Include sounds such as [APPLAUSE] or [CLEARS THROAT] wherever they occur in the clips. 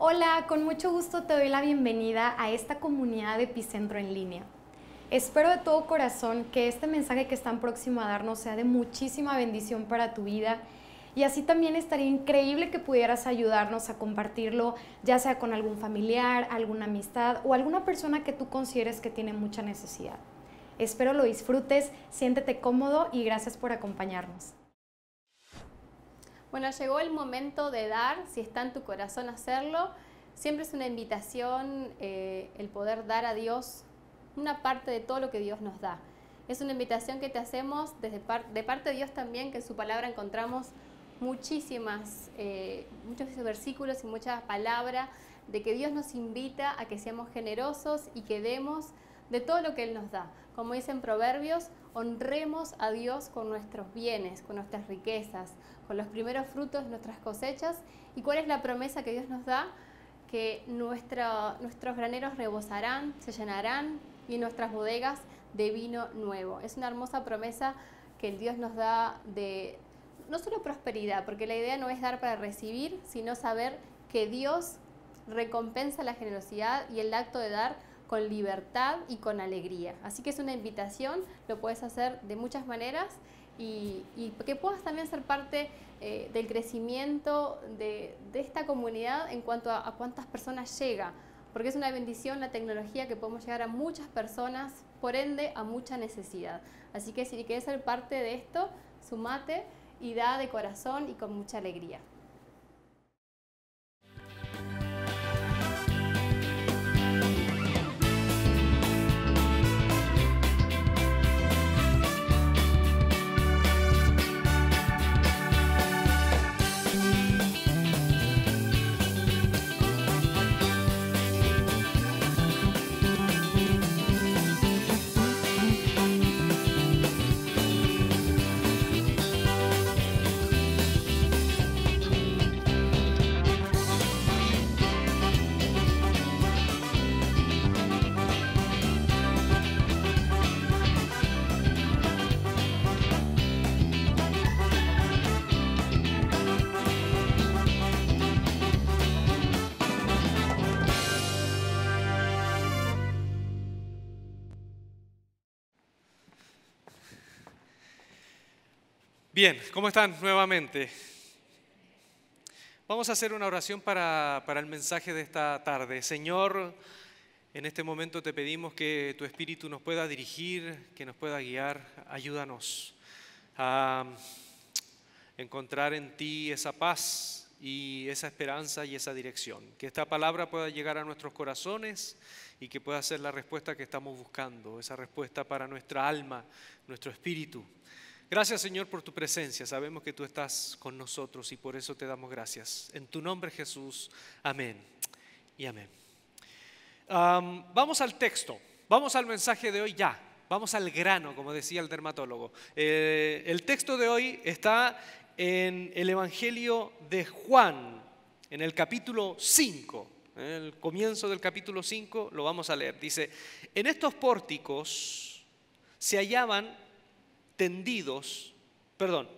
Hola, con mucho gusto te doy la bienvenida a esta comunidad de Epicentro en línea. Espero de todo corazón que este mensaje que están próximo a darnos sea de muchísima bendición para tu vida y así también estaría increíble que pudieras ayudarnos a compartirlo, ya sea con algún familiar, alguna amistad o alguna persona que tú consideres que tiene mucha necesidad. Espero lo disfrutes, siéntete cómodo y gracias por acompañarnos. Bueno, llegó el momento de dar, si está en tu corazón hacerlo. Siempre es una invitación eh, el poder dar a Dios una parte de todo lo que Dios nos da. Es una invitación que te hacemos de parte de Dios también, que en su palabra encontramos muchísimas, eh, muchos versículos y muchas palabras de que Dios nos invita a que seamos generosos y que demos de todo lo que Él nos da. Como dicen Proverbios, honremos a Dios con nuestros bienes, con nuestras riquezas, con los primeros frutos de nuestras cosechas. ¿Y cuál es la promesa que Dios nos da? Que nuestros graneros rebosarán, se llenarán y nuestras bodegas de vino nuevo. Es una hermosa promesa que el Dios nos da de no solo prosperidad, porque la idea no es dar para recibir, sino saber que Dios recompensa la generosidad y el acto de dar con libertad y con alegría. Así que es una invitación, lo puedes hacer de muchas maneras y, que puedas también ser parte eh, del crecimiento de, esta comunidad en cuanto a, a cuántas personas llega, porque es una bendición la tecnología que podemos llegar a muchas personas, por ende a mucha necesidad. Así que si quieres ser parte de esto, sumate y da de corazón y con mucha alegría. Bien, ¿cómo están nuevamente? Vamos a hacer una oración para, el mensaje de esta tarde. Señor, en este momento te pedimos que tu Espíritu nos pueda dirigir, que nos pueda guiar. Ayúdanos a um, encontrar en ti esa paz y esa esperanza y esa dirección. Que esta palabra pueda llegar a nuestros corazones y que pueda ser la respuesta que estamos buscando, esa respuesta para nuestra alma, nuestro espíritu. Gracias Señor por tu presencia. Sabemos que tú estás con nosotros y por eso te damos gracias. En tu nombre Jesús. Amén. Y amén. vamos al texto. Vamos al mensaje de hoy ya. Vamos al grano, como decía el dermatólogo. Eh, el texto de hoy está en el Evangelio de Juan, en el capítulo 5. En eh, el comienzo del capítulo 5 lo vamos a leer. Dice, en estos pórticos se hallaban tendidos, perdón,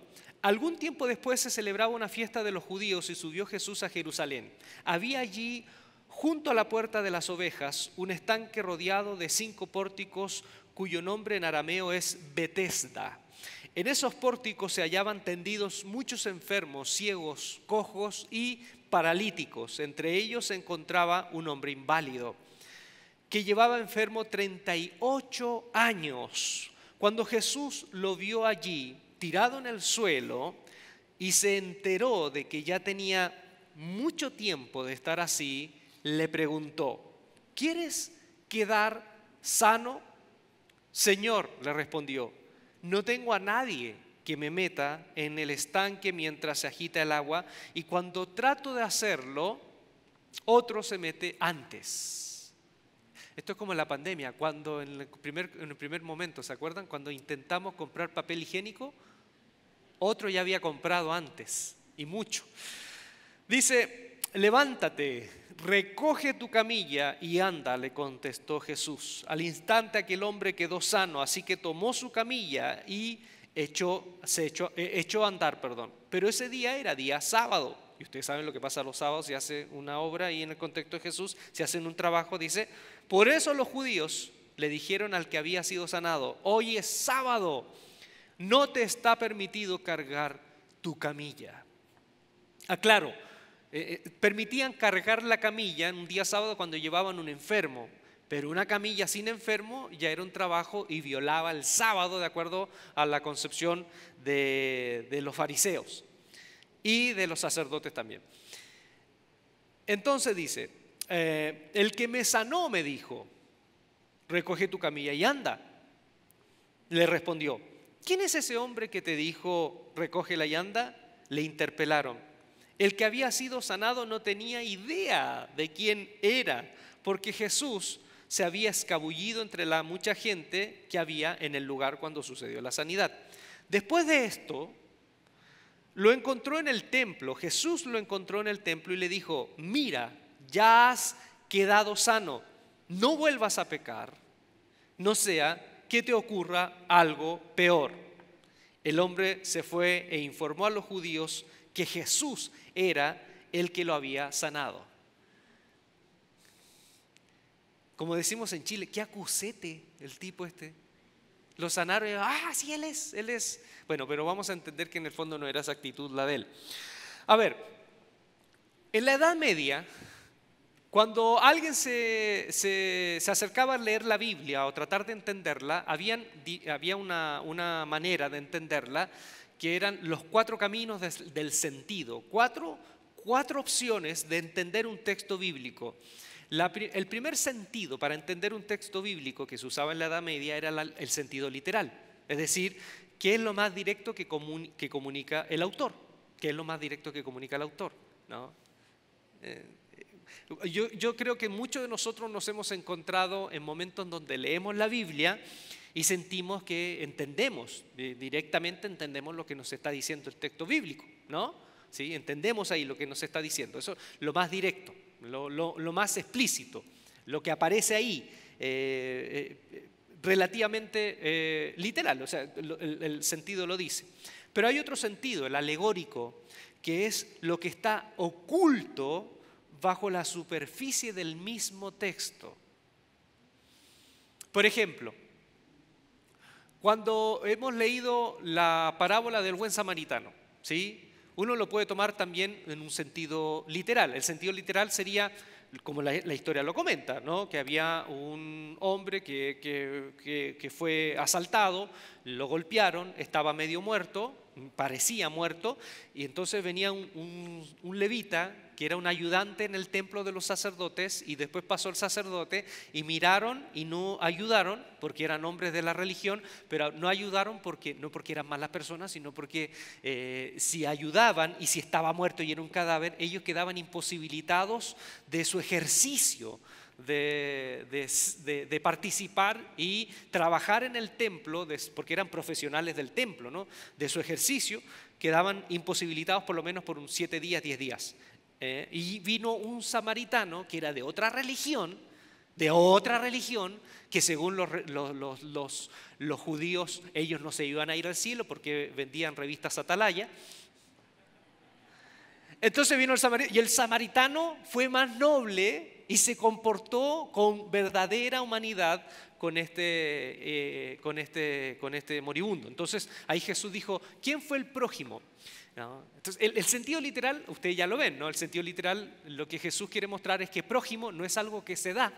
algún tiempo después se celebraba una fiesta de los judíos y subió Jesús a Jerusalén. Había allí, junto a la puerta de las ovejas, un estanque rodeado de cinco pórticos cuyo nombre en arameo es Betesda. En esos pórticos se hallaban tendidos muchos enfermos, ciegos, cojos y paralíticos. Entre ellos se encontraba un hombre inválido que llevaba enfermo 38 años. Cuando Jesús lo vio allí, tirado en el suelo, y se enteró de que ya tenía mucho tiempo de estar así, le preguntó, ¿quieres quedar sano? Señor, le respondió, no tengo a nadie que me meta en el estanque mientras se agita el agua y cuando trato de hacerlo, otro se mete antes. Esto es como la pandemia, cuando en el, primer, en el primer momento, ¿se acuerdan? Cuando intentamos comprar papel higiénico, otro ya había comprado antes, y mucho. Dice, levántate, recoge tu camilla y anda, le contestó Jesús. Al instante aquel hombre quedó sano, así que tomó su camilla y echó, se echó, eh, a andar, perdón. Pero ese día era día sábado. Y ustedes saben lo que pasa los sábados, se hace una obra y en el contexto de Jesús, se hacen un trabajo, dice, por eso los judíos le dijeron al que había sido sanado, hoy es sábado, no te está permitido cargar tu camilla. Aclaro, eh, eh, permitían cargar la camilla en un día sábado cuando llevaban un enfermo, pero una camilla sin enfermo ya era un trabajo y violaba el sábado de acuerdo a la concepción de los fariseos y de los sacerdotes también. Entonces dice, eh, el que me sanó me dijo, recoge tu camilla y anda. Le respondió, ¿quién es ese hombre que te dijo, recoge la y anda? Le interpelaron. El que había sido sanado no tenía idea de quién era, porque Jesús se había escabullido entre la mucha gente que había en el lugar cuando sucedió la sanidad. Después de esto, lo encontró en el templo, Jesús lo encontró en el templo y le dijo, mira, ya has quedado sano, no vuelvas a pecar, no sea que te ocurra algo peor. El hombre se fue e informó a los judíos que Jesús era el que lo había sanado. Como decimos en Chile, qué acusete el tipo este. Lo sanaron y, ah, sí, él es, él es. Bueno, pero vamos a entender que en el fondo no era esa actitud la de él. A ver, en la Edad Media, cuando alguien se, acercaba a leer la Biblia o tratar de entenderla, había una, manera de entenderla que eran los cuatro caminos del sentido, cuatro, cuatro, opciones de entender un texto bíblico. el primer sentido para entender un texto bíblico que se usaba en la Edad Media era el sentido literal, es decir, qué es lo más directo que, comunica el autor, qué es lo más directo que comunica el autor. ¿no? Eh, yo, creo que muchos de nosotros nos hemos encontrado en momentos donde leemos la Biblia y sentimos que entendemos, directamente entendemos lo que nos está diciendo el texto bíblico, ¿no? ¿Sí? Entendemos ahí lo que nos está diciendo, eso es lo más directo, lo, más explícito, lo que aparece ahí, eh, eh, relativamente eh, literal, o sea, el sentido lo dice. Pero hay otro sentido, el alegórico, que es lo que está oculto bajo la superficie del mismo texto. Por ejemplo, cuando hemos leído la parábola del buen samaritano, ¿sí? uno lo puede tomar también en un sentido literal. El sentido literal sería, como la, historia lo comenta, ¿no? que había un hombre que, que fue asaltado, lo golpearon, estaba medio muerto, parecía muerto, y entonces venía un, levita que era un ayudante en el templo de los sacerdotes, y después pasó el sacerdote, y miraron y no ayudaron, porque eran hombres de la religión, pero no ayudaron porque, no porque eran malas personas, sino porque eh, si ayudaban y si estaba muerto y era un cadáver, ellos quedaban imposibilitados de su ejercicio de, de, participar y trabajar en el templo, porque eran profesionales del templo, ¿no? de su ejercicio, quedaban imposibilitados por lo menos por un siete días, diez días. Eh, y vino un samaritano que era de otra religión, de otra religión, que según los, los judíos ellos no se iban a ir al cielo porque vendían revistas Atalaya. Entonces vino el samaritano y el samaritano fue más noble y se comportó con verdadera humanidad con este, eh, con este, con este moribundo. Entonces ahí Jesús dijo, ¿quién fue el prójimo? Entonces, el, sentido literal, ustedes ya lo ven, ¿no? El sentido literal, lo que Jesús quiere mostrar es que prójimo no es algo que se da.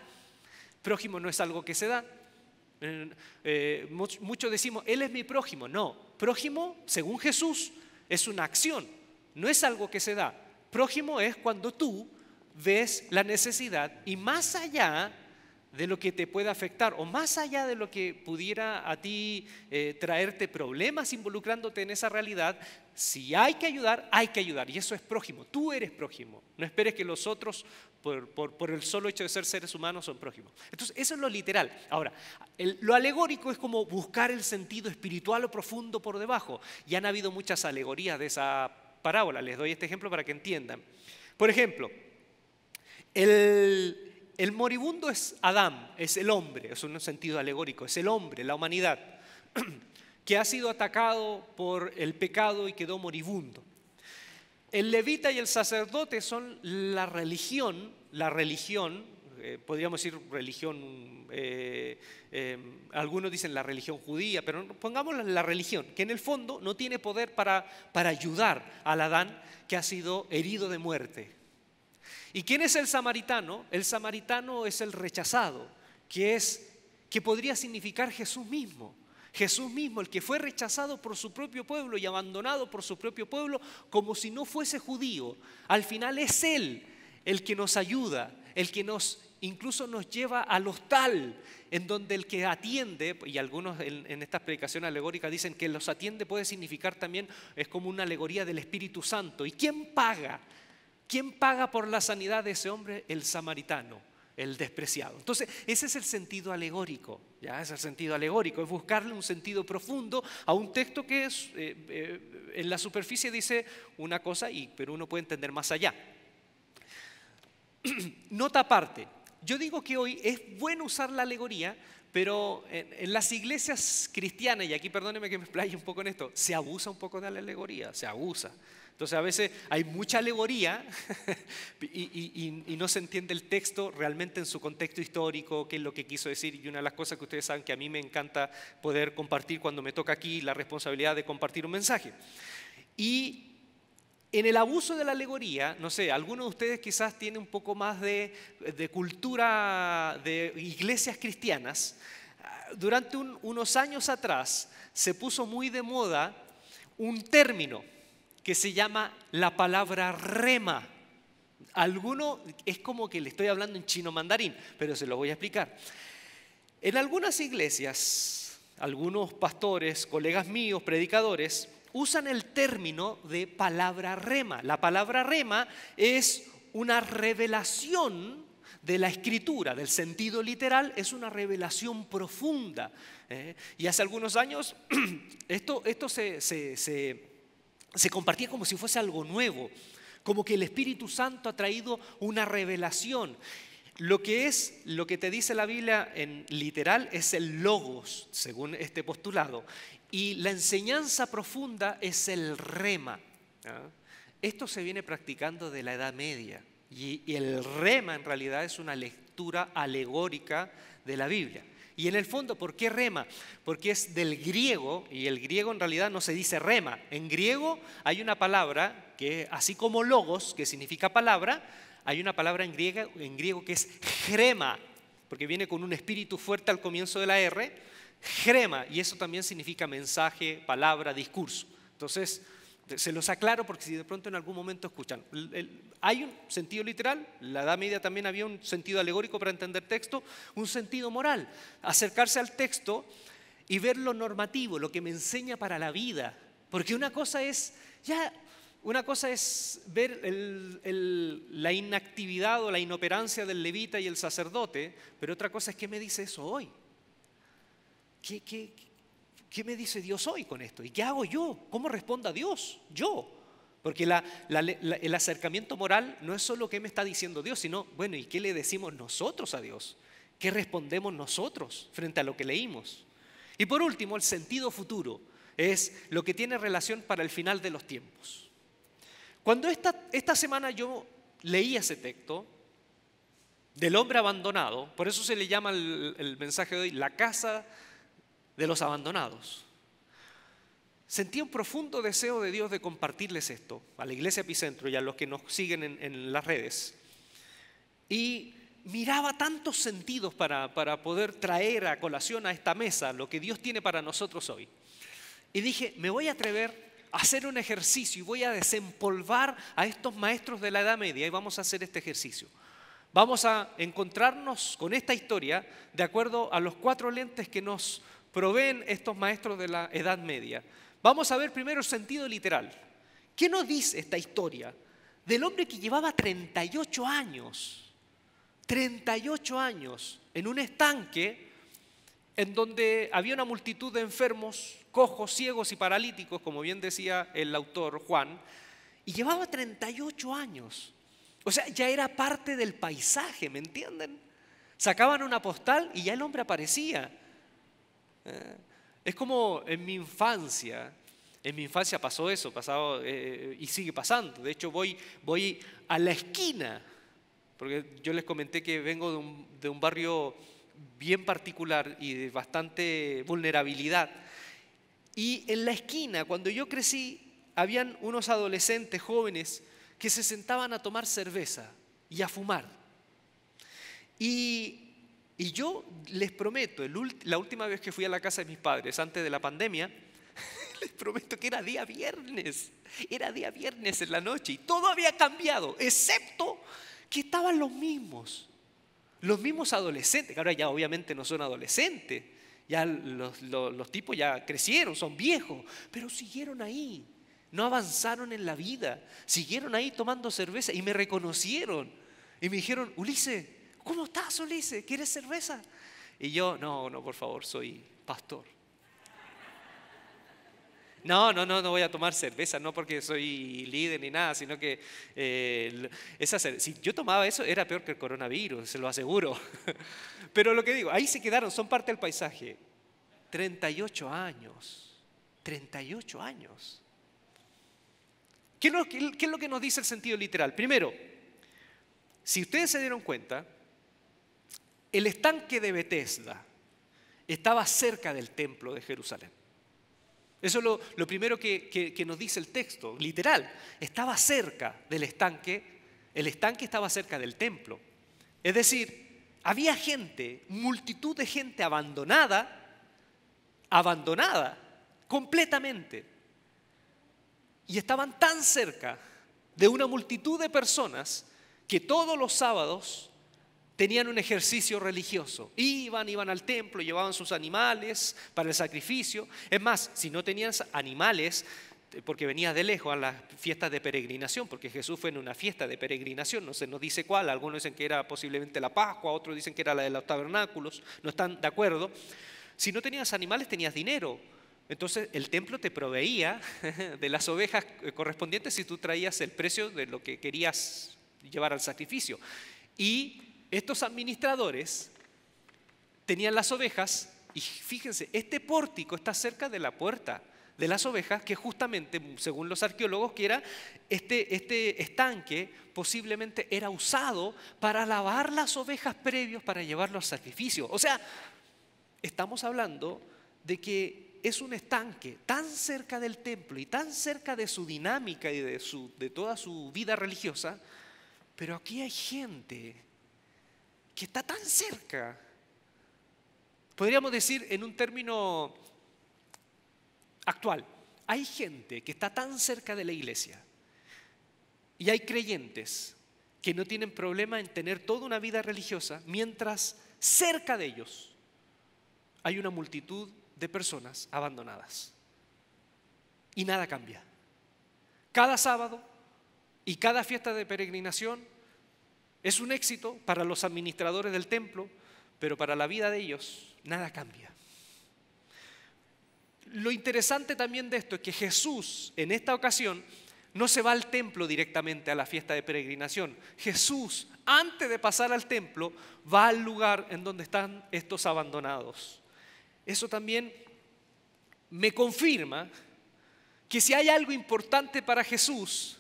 Prójimo no es algo que se da. Eh, eh, Muchos decimos, Él es mi prójimo. No, prójimo, según Jesús, es una acción no es algo que se da. Prójimo es cuando tú ves la necesidad y más allá de lo que te pueda afectar o más allá de lo que pudiera a ti eh, traerte problemas involucrándote en esa realidad, si hay que ayudar, hay que ayudar. Y eso es prójimo. Tú eres prójimo. No esperes que los otros, por, el solo hecho de ser seres humanos, son prójimos. Entonces, eso es lo literal. Ahora, lo alegórico es como buscar el sentido espiritual o profundo por debajo. Ya han habido muchas alegorías de esa parábola. Les doy este ejemplo para que entiendan. Por ejemplo, el, el moribundo es Adán, es el hombre, es un sentido alegórico, es el hombre, la humanidad, [CLEARS THROAT] que ha sido atacado por el pecado y quedó moribundo. El levita y el sacerdote son la religión, la religión eh, podríamos decir religión, eh, eh, algunos dicen la religión judía, pero pongamos la religión, que en el fondo no tiene poder para, para ayudar al Adán que ha sido herido de muerte. ¿Y quién es el samaritano? El samaritano es el rechazado, que es que podría significar Jesús mismo. Jesús mismo, el que fue rechazado por su propio pueblo y abandonado por su propio pueblo como si no fuese judío, al final es Él el que nos ayuda, el que nos incluso nos lleva al hostal, en donde el que atiende, y algunos en, estas predicaciones alegóricas dicen que los atiende puede significar también, es como una alegoría del Espíritu Santo. ¿Y quién paga? ¿Quién paga por la sanidad de ese hombre? El samaritano, el despreciado. Entonces, ese es el sentido alegórico, ya es sentido alegórico, es buscarle un sentido profundo a un texto que es, eh, eh, en la superficie dice una cosa, y, pero uno puede entender más allá. [CLEARS THROAT] Nota aparte, yo digo que hoy es bueno usar la alegoría, pero en, las iglesias cristianas, y aquí perdóneme que me explaye un poco en esto, se abusa un poco de la alegoría, se abusa. Entonces a veces hay mucha alegoría [LAUGHS] y, y, no se entiende el texto realmente en su contexto histórico, qué es lo que quiso decir. Y una de las cosas que ustedes saben que a mí me encanta poder compartir cuando me toca aquí la responsabilidad de compartir un mensaje. Y en el abuso de la alegoría, no sé, algunos de ustedes quizás tienen un poco más de, cultura de iglesias cristianas. Ah, durante unos años atrás se puso muy de moda un término que se llama la palabra rema. Alguno es como que le estoy hablando en chino mandarín, pero se lo voy a explicar. En algunas iglesias, algunos pastores, colegas míos, predicadores, usan el término de palabra rema. La palabra rema es una revelación de la escritura, del sentido literal, es una revelación profunda. ¿eh? Y hace algunos años [CLEARS THROAT] esto, esto se, se compartía como si fuese algo nuevo, como que el Espíritu Santo ha traído una revelación. Lo que es, lo que te dice la Biblia en literal es el logos, según este postulado, y la enseñanza profunda es el rema. Ah. Esto se viene practicando de la Edad Media. Y el rema en realidad es una lectura alegórica de la Biblia. Y en el fondo, ¿por qué rema? Porque es del griego, y el griego en realidad no se dice rema. En griego hay una palabra que, así como logos, que significa palabra, hay una palabra en griego, en griego que es grema, porque viene con un espíritu fuerte al comienzo de la R, crema y eso también significa mensaje, palabra, discurso. Entonces, se los aclaro porque si de pronto en algún momento escuchan, hay un sentido literal, la Edad Media también había un sentido alegórico para entender texto, un sentido moral, acercarse al texto y ver lo normativo, lo que me enseña para la vida. Porque una cosa es, ya, una cosa es ver la inactividad o la inoperancia del levita y el sacerdote, pero otra cosa es qué me dice eso hoy. ¿Qué, me dice Dios hoy con esto? ¿Y qué hago yo? ¿Cómo respondo a Dios? Yo. Porque el acercamiento moral no es solo qué me está diciendo Dios, sino, bueno, ¿y qué le decimos nosotros a Dios? ¿Qué respondemos nosotros frente a lo que leímos? Y por último, el sentido futuro es lo que tiene relación para el final de los tiempos. Cuando esta, esta semana yo leí ese texto del hombre abandonado, por eso se le llama el, el mensaje de hoy, la casa de los abandonados. Sentí un profundo deseo de Dios de compartirles esto a la iglesia epicentro y a los que nos siguen en, las redes. Y miraba tantos sentidos para, para poder traer a colación a esta mesa lo que Dios tiene para nosotros hoy. Y dije, me voy a atrever a hacer un ejercicio y voy a desempolvar a estos maestros de la Edad Media y vamos a hacer este ejercicio. Vamos a encontrarnos con esta historia de acuerdo a los cuatro lentes que nos, proveen estos maestros de la Edad Media. Vamos a ver primero el sentido literal. ¿Qué nos dice esta historia del hombre que llevaba 38 años, 38 años en un estanque en donde había una multitud de enfermos, cojos, ciegos y paralíticos, como bien decía el autor Juan, y llevaba 38 años. O sea, ya era parte del paisaje, ¿me entienden? Sacaban una postal y ya el hombre aparecía. Eh, es como en mi infancia, en mi infancia pasó eso, pasado, eh, y sigue pasando. De hecho, voy, voy a la esquina, porque yo les comenté que vengo de un, de un barrio bien particular y de bastante vulnerabilidad. Y en la esquina, cuando yo crecí, habían unos adolescentes jóvenes que se sentaban a tomar cerveza y a fumar. Y y yo les prometo, la última vez que fui a la casa de mis padres, antes de la pandemia, [LAUGHS] les prometo que era día viernes, era día viernes en la noche y todo había cambiado, excepto que estaban los mismos, los mismos adolescentes, que ahora ya obviamente no son adolescentes, ya los, los tipos ya crecieron, son viejos, pero siguieron ahí, no avanzaron en la vida, siguieron ahí tomando cerveza y me reconocieron y me dijeron, Ulises, ¿Cómo estás, Solice? ¿Quieres cerveza? Y yo, no, no, por favor, soy pastor. No, no, no, no voy a tomar cerveza, no porque soy líder ni nada, sino que eh, si yo tomaba eso era peor que el coronavirus, se lo aseguro. [LAUGHS] Pero lo que digo, ahí se quedaron, son parte del paisaje. 38 años, 38 años. qué es lo que nos dice el sentido literal? Primero, si ustedes se dieron cuenta, el estanque de Bethesda estaba cerca del templo de Jerusalén. Eso es lo, primero que nos dice el texto, literal. Estaba cerca del estanque, el estanque estaba cerca del templo. Es decir, había gente, multitud de gente abandonada, abandonada completamente. Y estaban tan cerca de una multitud de personas que todos los sábados tenían un ejercicio religioso. Iban, iban al templo, llevaban sus animales para el sacrificio. Es más, si no tenías animales, eh, porque venías de lejos a las fiestas de peregrinación, porque Jesús fue en una fiesta de peregrinación, no se nos dice cuál, algunos dicen que era posiblemente la Pascua, otros dicen que era la de los tabernáculos, no están de acuerdo. Si no tenías animales, tenías dinero. Entonces el templo te proveía [LAUGHS] de las ovejas eh, correspondientes si tú traías el precio de lo que querías llevar al sacrificio. Y estos administradores tenían las ovejas y fíjense, este pórtico está cerca de la puerta de las ovejas, que justamente, según los arqueólogos, que era este, este estanque posiblemente era usado para lavar las ovejas previos para llevarlo a sacrificio. O sea, estamos hablando de que es un estanque tan cerca del templo y tan cerca de su dinámica y de, su, de toda su vida religiosa, pero aquí hay gente que está tan cerca. Podríamos decir en un término actual, hay gente que está tan cerca de la iglesia y hay creyentes que no tienen problema en tener toda una vida religiosa mientras cerca de ellos hay una multitud de personas abandonadas. Y nada cambia. Cada sábado y cada fiesta de peregrinación es un éxito para los administradores del templo, pero para la vida de ellos nada cambia. Lo interesante también de esto es que Jesús en esta ocasión no se va al templo directamente a la fiesta de peregrinación. Jesús, antes de pasar al templo, va al lugar en donde están estos abandonados. Eso también me confirma que si hay algo importante para Jesús,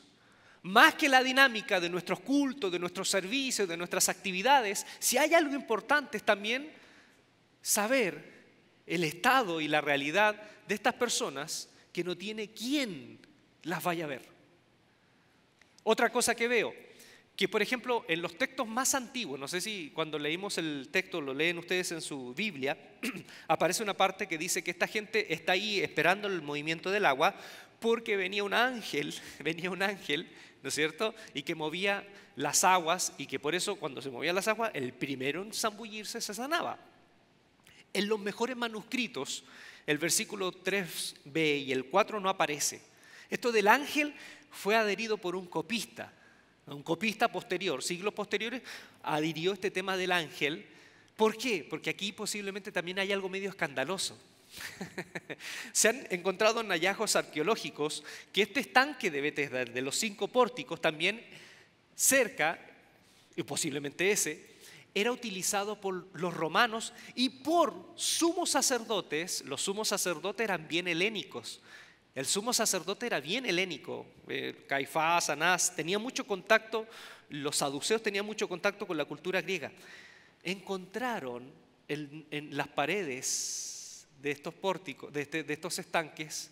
más que la dinámica de nuestros cultos, de nuestros servicios, de nuestras actividades, si hay algo importante es también saber el estado y la realidad de estas personas que no tiene quién las vaya a ver. Otra cosa que veo, que por ejemplo en los textos más antiguos, no sé si cuando leímos el texto lo leen ustedes en su Biblia, [CLEARS THROAT] aparece una parte que dice que esta gente está ahí esperando el movimiento del agua porque venía un ángel, [LAUGHS] venía un ángel ¿no es cierto? Y que movía las aguas y que por eso cuando se movían las aguas, el primero en zambullirse se sanaba. En los mejores manuscritos, el versículo 3b y el 4 no aparece. Esto del ángel fue adherido por un copista, un copista posterior, siglos posteriores, adhirió este tema del ángel. ¿Por qué? Porque aquí posiblemente también hay algo medio escandaloso. [LAUGHS] Se han encontrado en hallazgos arqueológicos que este estanque de Bethesda, de los cinco pórticos, también cerca, y posiblemente ese, era utilizado por los romanos y por sumos sacerdotes. Los sumos sacerdotes eran bien helénicos. El sumo sacerdote era bien helénico. Eh, Caifás, Anás, tenía mucho contacto, los saduceos tenían mucho contacto con la cultura griega. Encontraron en las paredes de estos pórticos, de, este, estos estanques,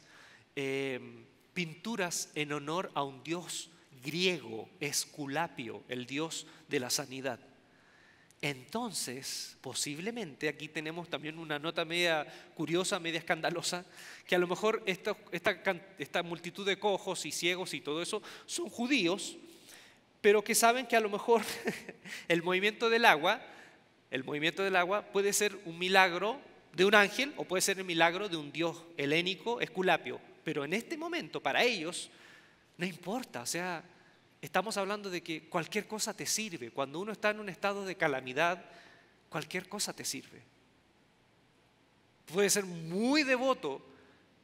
eh, pinturas en honor a un dios griego, Esculapio, el dios de la sanidad. Entonces, posiblemente aquí tenemos también una nota media curiosa, media escandalosa, que a lo mejor esta, esta, esta, multitud de cojos y ciegos y todo eso son judíos, pero que saben que a lo mejor [LAUGHS] el movimiento del agua, el movimiento del agua puede ser un milagro de un ángel o puede ser el milagro de un dios helénico, esculapio. Pero en este momento, para ellos, no importa. O sea, estamos hablando de que cualquier cosa te sirve. Cuando uno está en un estado de calamidad, cualquier cosa te sirve. Puede ser muy devoto,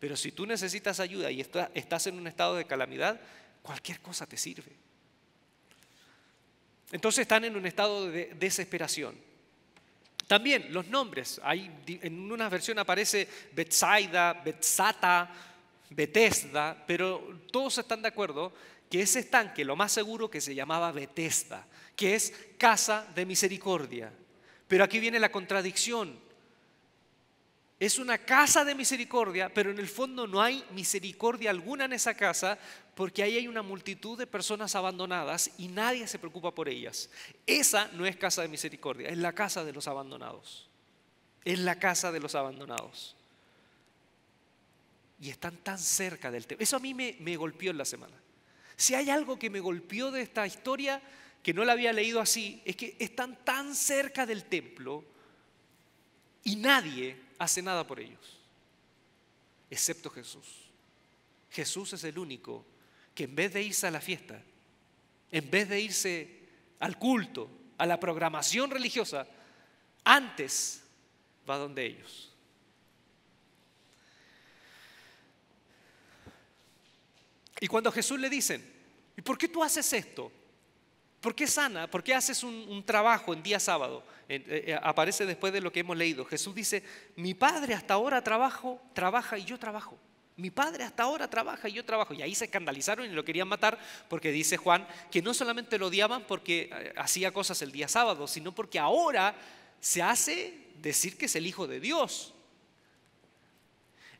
pero si tú necesitas ayuda y estás en un estado de calamidad, cualquier cosa te sirve. Entonces están en un estado de desesperación. También los nombres. en una versión aparece Betsaida, Betsata, Bethesda, pero todos están de acuerdo que ese estanque, lo más seguro que se llamaba Bethesda, que es casa de misericordia. Pero aquí viene la contradicción. Es una casa de misericordia, pero en el fondo no hay misericordia alguna en esa casa porque ahí hay una multitud de personas abandonadas y nadie se preocupa por ellas. Esa no es casa de misericordia, es la casa de los abandonados. Es la casa de los abandonados. Y están tan cerca del templo. Eso a mí me golpeó en la semana. Si hay algo que me golpeó de esta historia, que no la había leído así, es que están tan cerca del templo y nadie hace nada por ellos, excepto Jesús. Jesús es el único que en vez de irse a la fiesta, en vez de irse al culto, a la programación religiosa, antes va donde ellos. Y cuando a Jesús le dicen, ¿y por qué tú haces esto? ¿Por qué sana? ¿Por qué haces un, trabajo en día sábado? Eh, eh, aparece después de lo que hemos leído. Jesús dice, mi padre hasta ahora trabajo, trabaja y yo trabajo. Mi padre hasta ahora trabaja y yo trabajo. Y ahí se escandalizaron y lo querían matar porque dice Juan que no solamente lo odiaban porque eh, hacía cosas el día sábado, sino porque ahora se hace decir que es el Hijo de Dios.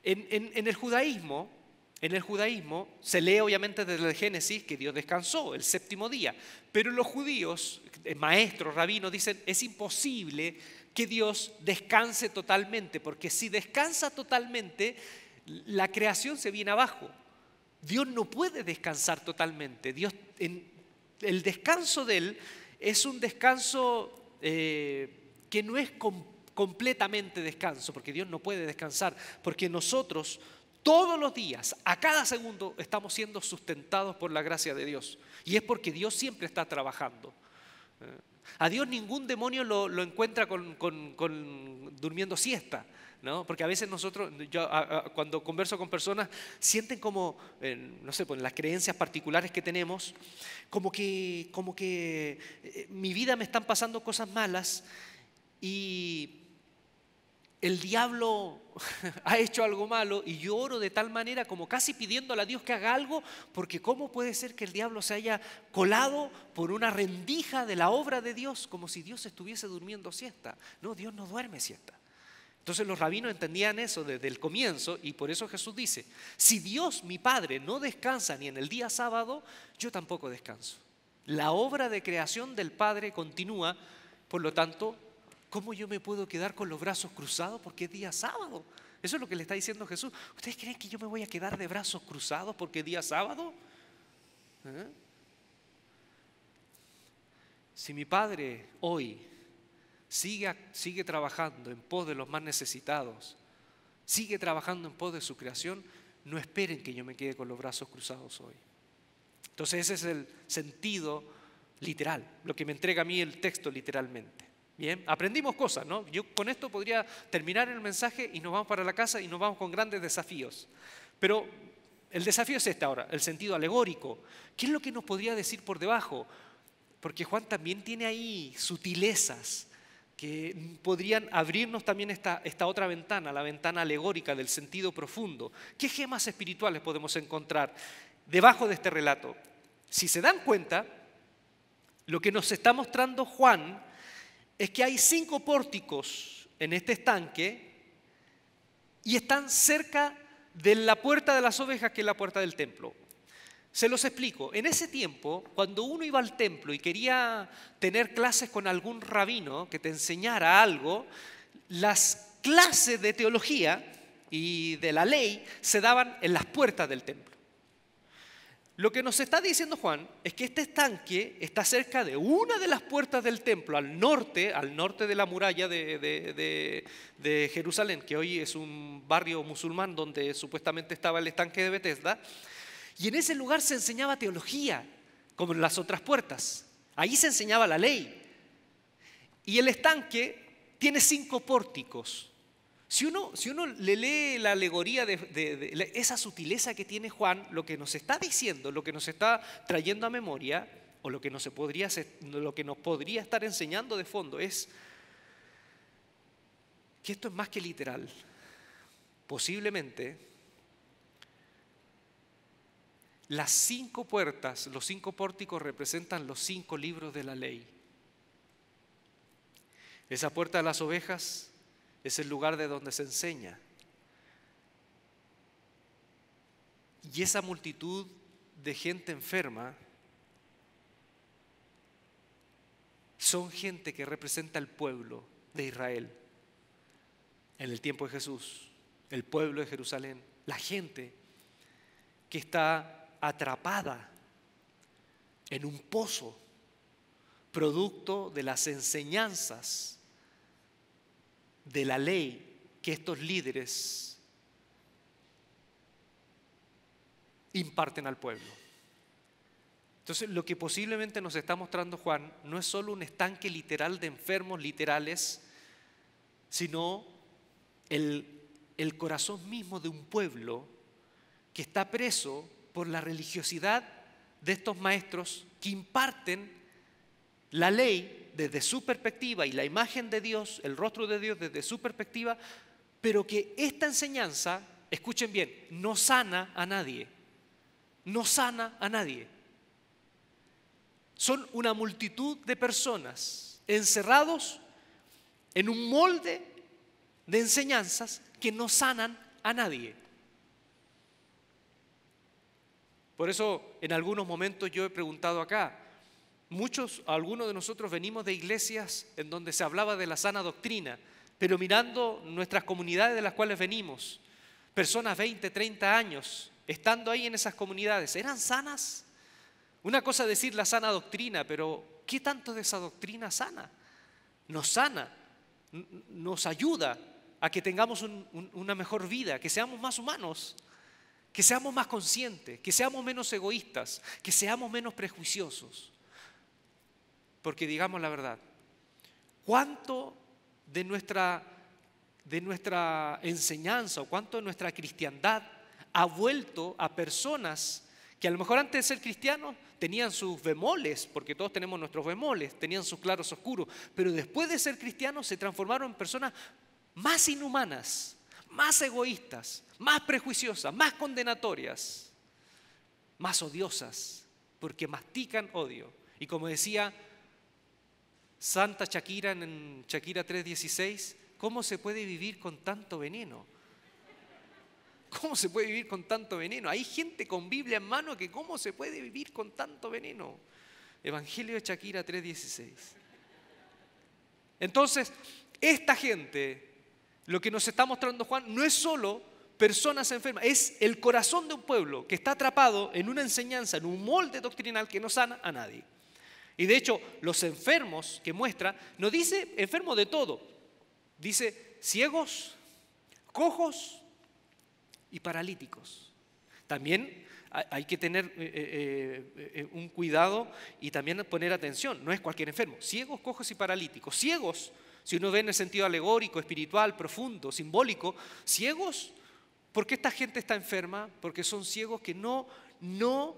en el judaísmo, en el judaísmo se lee obviamente desde el Génesis que Dios descansó el séptimo día, pero los judíos, maestros, rabinos, dicen es imposible que Dios descanse totalmente, porque si descansa totalmente, la creación se viene abajo. Dios no puede descansar totalmente. Dios, el descanso de Él es un descanso eh, que no es completamente descanso, porque Dios no puede descansar, porque nosotros todos los días, a cada segundo, estamos siendo sustentados por la gracia de Dios. Y es porque Dios siempre está trabajando. Eh, a Dios ningún demonio lo, encuentra con, durmiendo siesta. ¿No? Porque a veces nosotros, yo, cuando converso con personas, sienten como, eh, no sé, por pues, las creencias particulares que tenemos, como que, como que eh, mi vida me están pasando cosas malas y el diablo [LAUGHS] ha hecho algo malo y yo oro de tal manera como casi pidiéndole a Dios que haga algo, porque ¿cómo puede ser que el diablo se haya colado por una rendija de la obra de Dios como si Dios estuviese durmiendo siesta? No, Dios no duerme siesta. Entonces los rabinos entendían eso desde el comienzo y por eso Jesús dice, si Dios mi Padre no descansa ni en el día sábado, yo tampoco descanso. La obra de creación del Padre continúa, por lo tanto, ¿Cómo yo me puedo quedar con los brazos cruzados porque es día sábado? Eso es lo que le está diciendo Jesús. ¿Ustedes creen que yo me voy a quedar de brazos cruzados porque es día sábado? ¿Eh? Si mi padre hoy sigue, sigue trabajando en pos de los más necesitados, sigue trabajando en pos de su creación, no esperen que yo me quede con los brazos cruzados hoy. Entonces ese es el sentido literal, lo que me entrega a mí el texto literalmente. Bien, aprendimos cosas, ¿no? Yo con esto podría terminar el mensaje y nos vamos para la casa y nos vamos con grandes desafíos. Pero el desafío es este ahora, el sentido alegórico. ¿Qué es lo que nos podría decir por debajo? Porque Juan también tiene ahí sutilezas que podrían abrirnos también esta, esta otra ventana, la ventana alegórica del sentido profundo. ¿Qué gemas espirituales podemos encontrar debajo de este relato? Si se dan cuenta, lo que nos está mostrando Juan es que hay cinco pórticos en este estanque y están cerca de la puerta de las ovejas, que es la puerta del templo. Se los explico. En ese tiempo, cuando uno iba al templo y quería tener clases con algún rabino que te enseñara algo, las clases de teología y de la ley se daban en las puertas del templo. Lo que nos está diciendo Juan es que este estanque está cerca de una de las puertas del templo, al norte, al norte de la muralla de, Jerusalén, que hoy es un barrio musulmán donde supuestamente estaba el estanque de Bethesda. Y en ese lugar se enseñaba teología, como en las otras puertas. Ahí se enseñaba la ley. Y el estanque tiene cinco pórticos. Si uno, si uno le lee la alegoría de, esa sutileza que tiene Juan, lo que nos está diciendo, lo que nos está trayendo a memoria, o lo que, nos podría, lo que nos podría estar enseñando de fondo es que esto es más que literal. Posiblemente las cinco puertas, los cinco pórticos representan los cinco libros de la ley. Esa puerta de las ovejas es el lugar de donde se enseña. Y esa multitud de gente enferma son gente que representa al pueblo de Israel en el tiempo de Jesús, el pueblo de Jerusalén, la gente que está atrapada en un pozo producto de las enseñanzas de la ley que estos líderes imparten al pueblo. Entonces, lo que posiblemente nos está mostrando Juan no es solo un estanque literal de enfermos literales, sino el, el corazón mismo de un pueblo que está preso por la religiosidad de estos maestros que imparten la ley desde su perspectiva y la imagen de Dios, el rostro de Dios desde su perspectiva, pero que esta enseñanza, escuchen bien, no sana a nadie. No sana a nadie. Son una multitud de personas encerrados en un molde de enseñanzas que no sanan a nadie. Por eso en algunos momentos yo he preguntado acá, Muchos, algunos de nosotros venimos de iglesias en donde se hablaba de la sana doctrina, pero mirando nuestras comunidades de las cuales venimos, personas 20, 30 años, estando ahí en esas comunidades, ¿eran sanas? Una cosa es decir la sana doctrina, pero ¿qué tanto de esa doctrina sana? Nos sana, nos ayuda a que tengamos una mejor vida, que seamos más humanos, que seamos más conscientes, que seamos menos egoístas, que seamos menos prejuiciosos. Porque digamos la verdad, ¿cuánto de nuestra, de nuestra enseñanza o cuánto de nuestra cristiandad ha vuelto a personas que a lo mejor antes de ser cristianos tenían sus bemoles, porque todos tenemos nuestros bemoles, tenían sus claros oscuros, pero después de ser cristianos se transformaron en personas más inhumanas, más egoístas, más prejuiciosas, más condenatorias, más odiosas, porque mastican odio. Y como decía Santa Shakira en Shakira 3.16, ¿cómo se puede vivir con tanto veneno? ¿Cómo se puede vivir con tanto veneno? Hay gente con Biblia en mano que cómo se puede vivir con tanto veneno. Evangelio de Shakira 3.16. Entonces, esta gente, lo que nos está mostrando Juan, no es solo personas enfermas, es el corazón de un pueblo que está atrapado en una enseñanza, en un molde doctrinal que no sana a nadie. Y de hecho, los enfermos que muestra, no dice enfermo de todo, dice ciegos, cojos y paralíticos. También hay que tener eh, eh, eh, un cuidado y también poner atención, no es cualquier enfermo, ciegos, cojos y paralíticos. Ciegos, si uno ve en el sentido alegórico, espiritual, profundo, simbólico, ciegos, qué esta gente está enferma? Porque son ciegos que no, no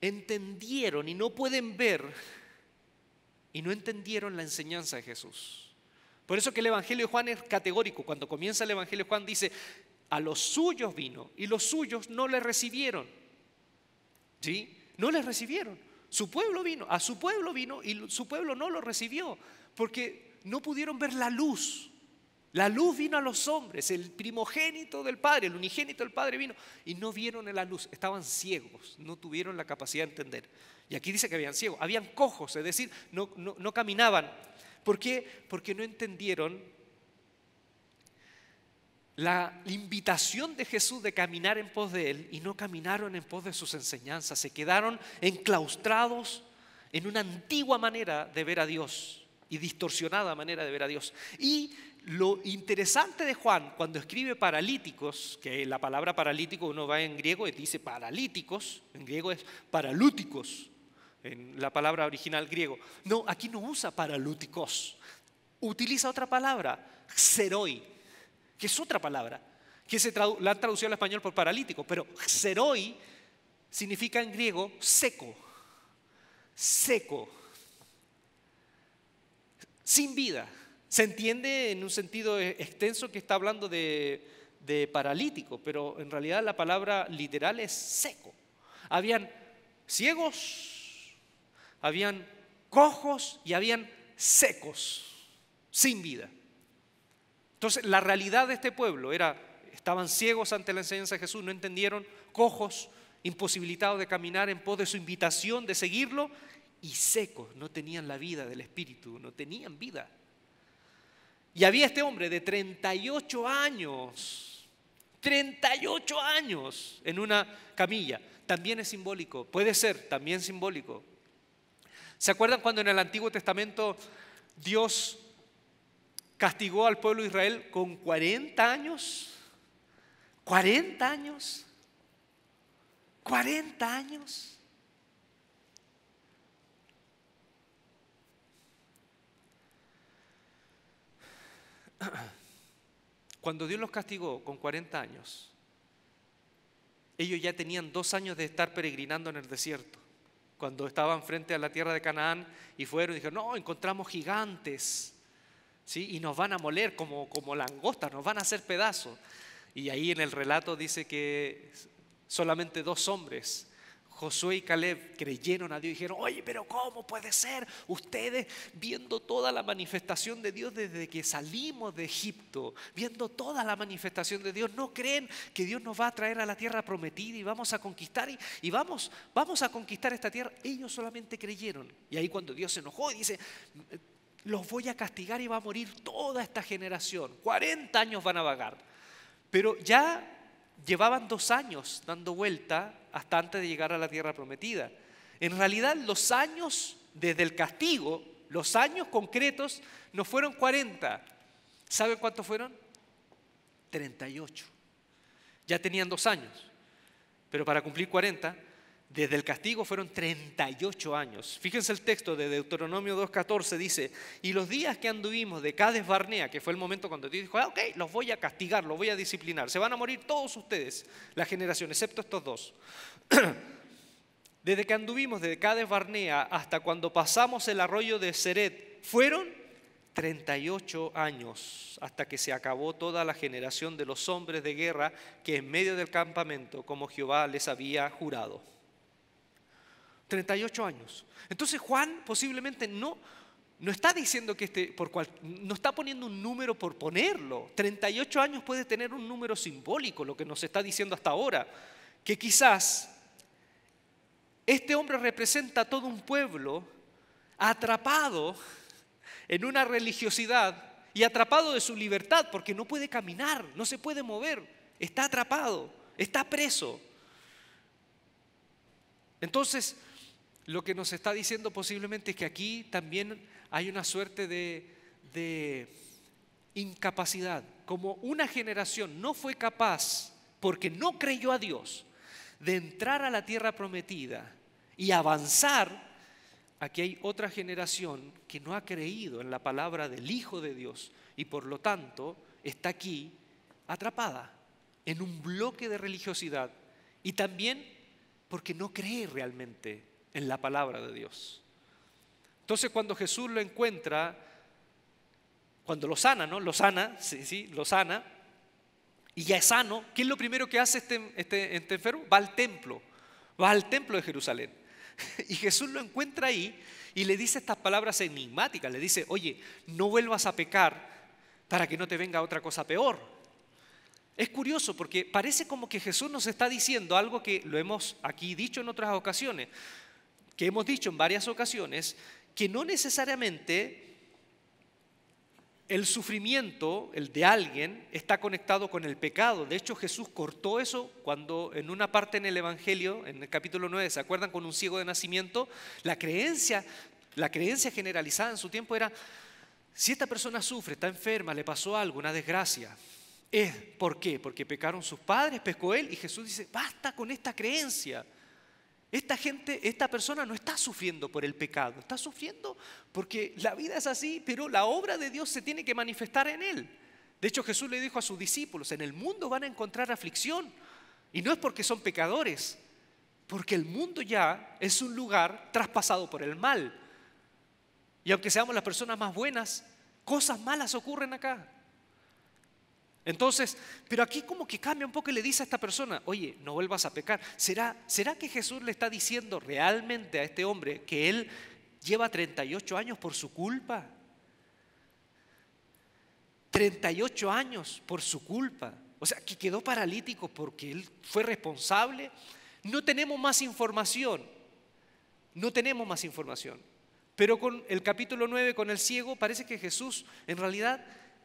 entendieron y no pueden ver y no entendieron la enseñanza de Jesús. Por eso que el Evangelio de Juan es categórico. Cuando comienza el Evangelio de Juan dice, a los suyos vino y los suyos no le recibieron. ¿Sí? No les recibieron. Su pueblo vino, a su pueblo vino y su pueblo no lo recibió porque no pudieron ver la luz la luz vino a los hombres, el primogénito del Padre, el unigénito del Padre vino, y no vieron en la luz, estaban ciegos, no tuvieron la capacidad de entender. Y aquí dice que habían ciegos, habían cojos, es decir, no, no, no caminaban. ¿Por qué? Porque no entendieron la invitación de Jesús de caminar en pos de Él y no caminaron en pos de sus enseñanzas, se quedaron enclaustrados en una antigua manera de ver a Dios y distorsionada manera de ver a Dios. Y lo interesante de Juan cuando escribe paralíticos, que la palabra paralítico uno va en griego y dice paralíticos, en griego es paralúticos, en la palabra original griego. No, aquí no usa paralúticos, utiliza otra palabra, xeroi, que es otra palabra, que se la han traducido al español por paralítico, pero xeroi significa en griego seco, seco, sin vida se entiende en un sentido e-, extenso que está hablando de, paralítico, pero en realidad la palabra literal es seco. Habían ciegos, habían cojos y habían secos, sin vida. Entonces, la realidad de este pueblo era, estaban ciegos ante la enseñanza de Jesús, no entendieron, cojos, imposibilitados de caminar en pos de su invitación, de seguirlo, y secos, no tenían la vida del Espíritu, no tenían vida. Y había este hombre de 38 años, 38 años en una camilla. También es simbólico, puede ser también simbólico. ¿Se acuerdan cuando en el Antiguo Testamento Dios castigó al pueblo de Israel con 40 años? 40 años. 40 años. [CLEARS THROAT] cuando Dios los castigó con 40 años, ellos ya tenían dos años de estar peregrinando en el desierto. Cuando estaban frente a la tierra de Canaán y fueron y dijeron, no, encontramos gigantes. ¿sí? Y nos van a moler como, como langostas, nos van a hacer pedazos. Y ahí en el relato dice que solamente dos hombres Josué y Caleb creyeron a Dios y dijeron, oye, pero ¿cómo puede ser? Ustedes viendo toda la manifestación de Dios desde que salimos de Egipto, viendo toda la manifestación de Dios, ¿no creen que Dios nos va a traer a la tierra prometida y vamos a conquistar y, vamos, vamos a conquistar esta tierra? Ellos solamente creyeron. Y ahí cuando Dios se enojó y dice, los voy a castigar y va a morir toda esta generación. 40 años van a vagar. Pero ya llevaban dos años dando vuelta hasta antes de llegar a la tierra prometida. En realidad los años desde el castigo, los años concretos, no fueron 40. ¿Sabe cuántos fueron? 38. Ya tenían dos años, pero para cumplir 40 desde el castigo fueron 38 años. Fíjense el texto de Deuteronomio 2.14, dice, y los días que anduvimos de Cades Barnea, que fue el momento cuando Dios dijo, ah, ok, los voy a castigar, los voy a disciplinar, se van a morir todos ustedes, la generación, excepto estos dos. [CLEARS THROAT] Desde que anduvimos de Cades Barnea hasta cuando pasamos el arroyo de Seret, fueron 38 años hasta que se acabó toda la generación de los hombres de guerra que en medio del campamento, como Jehová les había jurado. 38 años. Entonces Juan posiblemente no, no está diciendo que este, por cual, no está poniendo un número por ponerlo. 38 años puede tener un número simbólico, lo que nos está diciendo hasta ahora, que quizás este hombre representa a todo un pueblo atrapado en una religiosidad y atrapado de su libertad porque no puede caminar, no se puede mover, está atrapado, está preso. Entonces, lo que nos está diciendo posiblemente es que aquí también hay una suerte de, incapacidad. Como una generación no fue capaz, porque no creyó a Dios, de entrar a la tierra prometida y avanzar, aquí hay otra generación que no ha creído en la palabra del Hijo de Dios y por lo tanto está aquí atrapada en un bloque de religiosidad y también porque no cree realmente en la palabra de Dios. Entonces cuando Jesús lo encuentra, cuando lo sana, ¿no? Lo sana, sí, sí, lo sana, y ya es sano, ¿qué es lo primero que hace este, este, este enfermo? Va al templo, va al templo de Jerusalén. [LAUGHS] Y Jesús lo encuentra ahí y le dice estas palabras enigmáticas, le dice, oye, no vuelvas a pecar para que no te venga otra cosa peor. Es curioso porque parece como que Jesús nos está diciendo algo que lo hemos aquí dicho en otras ocasiones que hemos dicho en varias ocasiones que no necesariamente el sufrimiento, el de alguien, está conectado con el pecado. De hecho, Jesús cortó eso cuando en una parte en el Evangelio, en el capítulo 9, ¿se acuerdan con un ciego de nacimiento? La creencia, la creencia generalizada en su tiempo era, si esta persona sufre, está enferma, le pasó algo, una desgracia, es, ¿por qué? Porque pecaron sus padres, pecó él, y Jesús dice, basta con esta creencia. Esta gente, esta persona no está sufriendo por el pecado, está sufriendo porque la vida es así, pero la obra de Dios se tiene que manifestar en él. De hecho, Jesús le dijo a sus discípulos, en el mundo van a encontrar aflicción, y no es porque son pecadores, porque el mundo ya es un lugar traspasado por el mal. Y aunque seamos las personas más buenas, cosas malas ocurren acá. Entonces, pero aquí como que cambia un poco y le dice a esta persona, oye, no vuelvas a pecar. ¿Será, ¿Será que Jesús le está diciendo realmente a este hombre que él lleva 38 años por su culpa? 38 años por su culpa. O sea, que quedó paralítico porque él fue responsable. No tenemos más información. No tenemos más información. Pero con el capítulo 9, con el ciego, parece que Jesús en realidad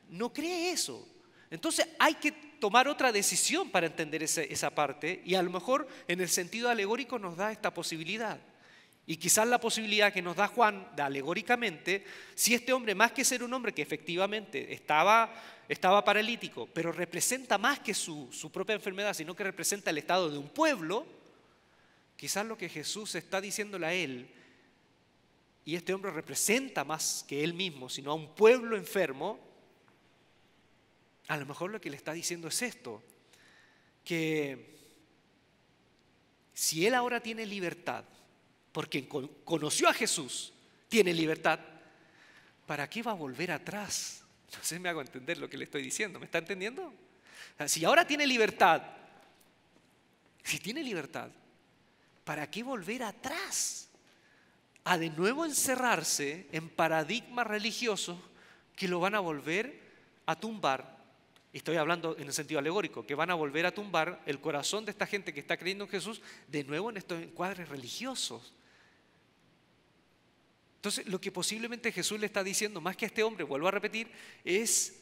no cree eso. Entonces hay que tomar otra decisión para entender esa parte y a lo mejor en el sentido alegórico nos da esta posibilidad. Y quizás la posibilidad que nos da Juan, alegóricamente, si este hombre, más que ser un hombre que efectivamente estaba, estaba paralítico, pero representa más que su, su propia enfermedad, sino que representa el estado de un pueblo, quizás lo que Jesús está diciéndole a él, y este hombre representa más que él mismo, sino a un pueblo enfermo, a lo mejor lo que le está diciendo es esto, que si él ahora tiene libertad, porque conoció a Jesús, tiene libertad, ¿para qué va a volver atrás? No sé me hago entender lo que le estoy diciendo, ¿me está entendiendo? Si ahora tiene libertad, si tiene libertad, ¿para qué volver atrás? A de nuevo encerrarse en paradigmas religiosos que lo van a volver a tumbar estoy hablando en el sentido alegórico, que van a volver a tumbar el corazón de esta gente que está creyendo en Jesús de nuevo en estos encuadres religiosos. Entonces, lo que posiblemente Jesús le está diciendo, más que a este hombre, vuelvo a repetir, es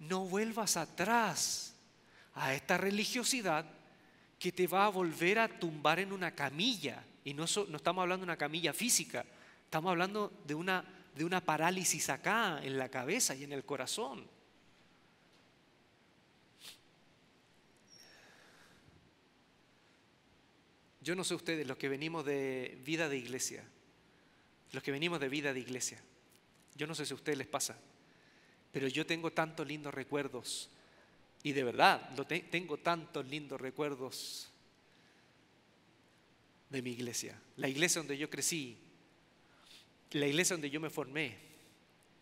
no vuelvas atrás a esta religiosidad que te va a volver a tumbar en una camilla. Y no, estamos hablando de una camilla física, estamos hablando de una parálisis acá, en la cabeza y en el corazón. Yo no sé ustedes, los que venimos de vida de iglesia, los que venimos de vida de iglesia, yo no sé si a ustedes les pasa, pero yo tengo tantos lindos recuerdos, y de verdad, tengo tantos lindos recuerdos de mi iglesia, la iglesia donde yo crecí, la iglesia donde yo me formé.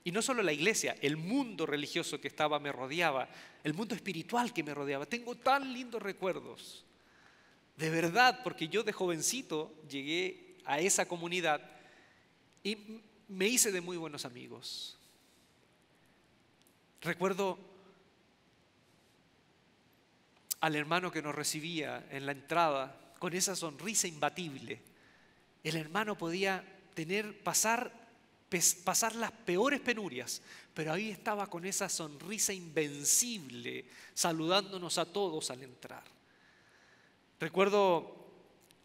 Y no solo la iglesia, el mundo religioso que estaba me rodeaba, el mundo espiritual que me rodeaba. Tengo tan lindos recuerdos. De verdad, porque yo de jovencito llegué a esa comunidad y me hice de muy buenos amigos. Recuerdo al hermano que nos recibía en la entrada con esa sonrisa imbatible. El hermano podía tener pasar pasar las peores penurias, pero ahí estaba con esa sonrisa invencible, saludándonos a todos al entrar. Recuerdo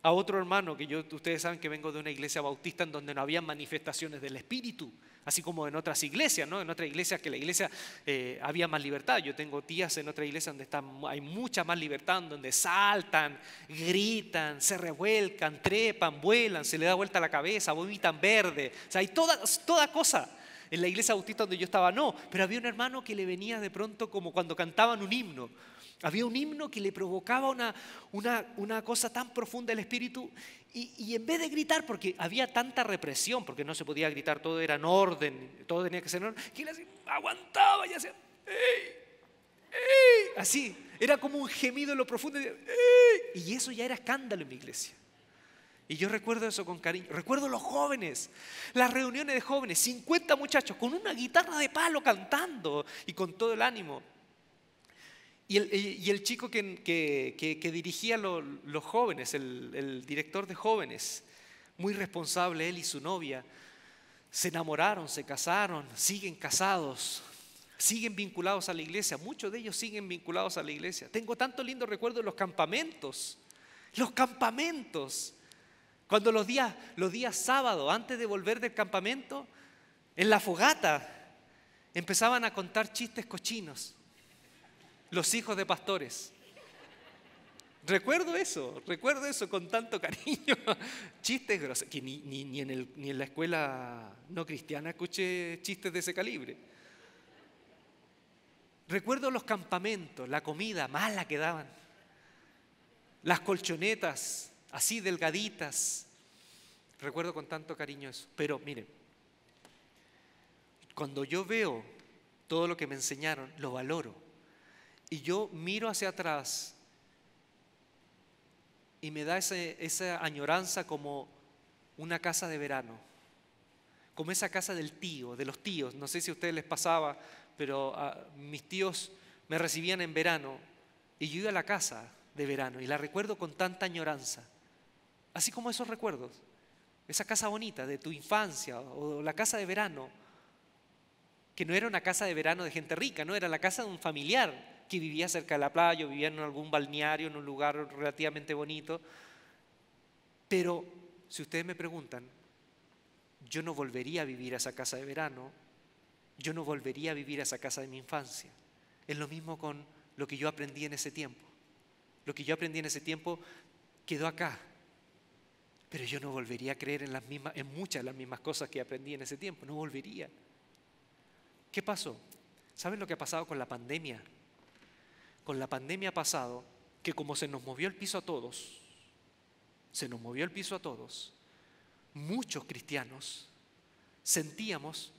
a otro hermano que yo, ustedes saben que vengo de una iglesia bautista en donde no había manifestaciones del Espíritu, así como en otras iglesias, ¿no? En otra iglesia que la iglesia eh, había más libertad. Yo tengo tías en otra iglesia donde hay mucha más libertad, donde saltan, gritan, se revuelcan, trepan, vuelan, se le da vuelta la cabeza, vomitan verde. O sea, hay toda, toda cosa. En la iglesia bautista donde yo estaba no, pero había un hermano que le venía de pronto como cuando cantaban un himno había un himno que le provocaba una, una, cosa tan profunda al espíritu y, en vez de gritar, porque había tanta represión, porque no se podía gritar, todo era en orden, todo tenía que ser en orden, que él aguantaba y hacía, ¡Ey! ¡Ey! Así, era como un gemido en lo profundo. ¡Ey! Y eso ya era escándalo en mi iglesia. Y yo recuerdo eso con cariño. Recuerdo los jóvenes, las reuniones de jóvenes, 50 muchachos con una guitarra de palo cantando y con todo el ánimo. Y el, chico que, dirigía los jóvenes, el, director de jóvenes, muy responsable, él y su novia, se enamoraron, se casaron, siguen casados, siguen vinculados a la iglesia, muchos de ellos siguen vinculados a la iglesia. Tengo tanto lindo recuerdo de los campamentos, los campamentos, cuando los días, los días sábados, antes de volver del campamento, en la fogata, empezaban a contar chistes cochinos los hijos de pastores. Recuerdo eso, recuerdo eso con tanto cariño. [LAUGHS] Chistes grosos, que ni, en ni, en la escuela no cristiana escuché chistes de ese calibre. Recuerdo los campamentos, la comida mala que daban, las colchonetas así delgaditas. Recuerdo con tanto cariño eso. Pero miren, cuando yo veo todo lo que me enseñaron, lo valoro y yo miro hacia atrás y me da esa añoranza como una casa de verano, como esa casa del tío, de los tíos. No sé si a ustedes les pasaba, pero ah, mis tíos me recibían en verano y yo iba a la casa de verano y la recuerdo con tanta añoranza. Así como esos recuerdos, esa casa bonita de tu infancia o la casa de verano, que no era una casa de verano de gente rica, no era la casa de un familiar, que vivía cerca de la playa, o vivía en algún balneario, en un lugar relativamente bonito. Pero si ustedes me preguntan, yo no volvería a vivir a esa casa de verano, yo no volvería a vivir a esa casa de mi infancia. Es lo mismo con lo que yo aprendí en ese tiempo. Lo que yo aprendí en ese tiempo quedó acá. Pero yo no volvería a creer en, las mismas, en muchas de las mismas cosas que aprendí en ese tiempo. No volvería. ¿Qué pasó? ¿Saben lo que ha pasado con la pandemia? con la pandemia pasado que como se nos movió el piso a todos, se nos movió el piso a todos, muchos cristianos sentíamos